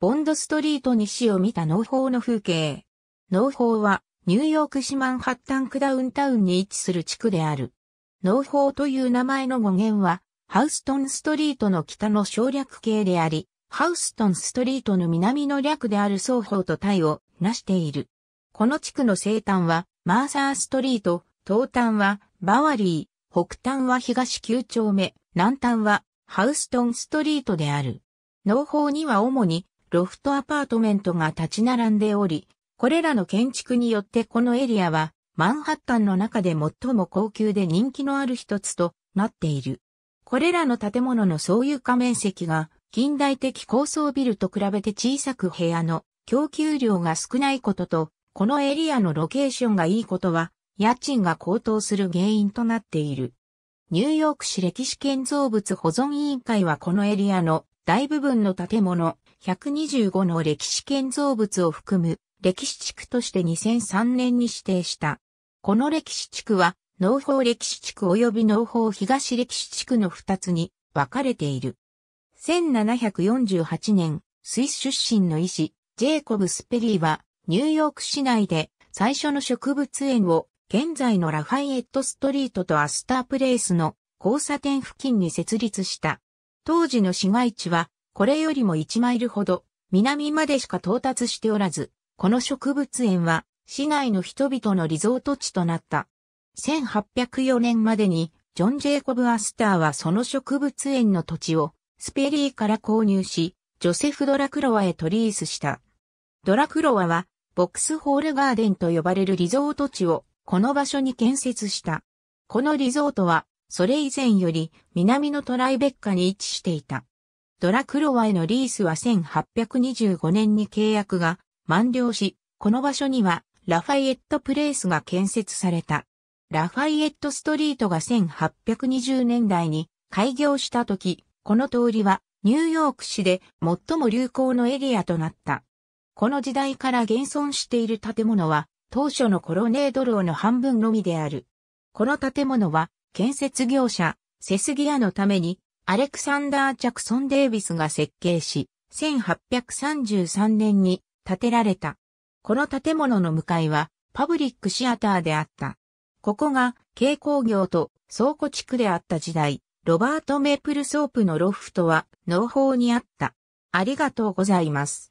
ボンドストリート西を見た農法の風景。農法は、ニューヨーク市マンハッタンクダウンタウンに位置する地区である。農法という名前の語源は、ハウストンストリートの北の省略形であり、ハウストンストリートの南の略である双方と対をなしている。この地区の西端は、マーサーストリート、東端は、バワリー、北端は東9丁目、南端は、ハウストンストリートである。農法には主にロフトアパートメントが立ち並んでおり、これらの建築によってこのエリアはマンハッタンの中で最も高級で人気のある一つとなっている。これらの建物の総有価面積が近代的高層ビルと比べて小さく部屋の供給量が少ないことと、このエリアのロケーションがいいことは、家賃が高騰する原因となっている。ニューヨーク市歴史建造物保存委員会はこのエリアの大部分の建物、125の歴史建造物を含む歴史地区として2003年に指定した。この歴史地区は、農法歴史地区及び農法東歴史地区の2つに分かれている。1748年、スイス出身の医師、ジェイコブ・スペリーは、ニューヨーク市内で最初の植物園を、現在のラファイエットストリートとアスタープレイスの交差点付近に設立した。当時の市街地は、これよりも1マイルほど、南までしか到達しておらず、この植物園は、市内の人々のリゾート地となった。1804年までに、ジョン・ジェイコブ・アスターはその植物園の土地を、スペリーから購入し、ジョセフ・ドラクロワへ取りリースした。ドラクロワは、ボックスホールガーデンと呼ばれるリゾート地を、この場所に建設した。このリゾートは、それ以前より南のトライベッカに位置していた。ドラクロワへのリースは1825年に契約が満了し、この場所にはラファイエットプレイスが建設された。ラファイエットストリートが1820年代に開業した時、この通りはニューヨーク市で最も流行のエリアとなった。この時代から現存している建物は当初のコロネードローの半分のみである。この建物は建設業者、セスギアのために、アレクサンダー・ジャクソン・デイビスが設計し、1833年に建てられた。この建物の向かいは、パブリックシアターであった。ここが、軽工業と倉庫地区であった時代、ロバート・メープルソープのロフトは、農法にあった。ありがとうございます。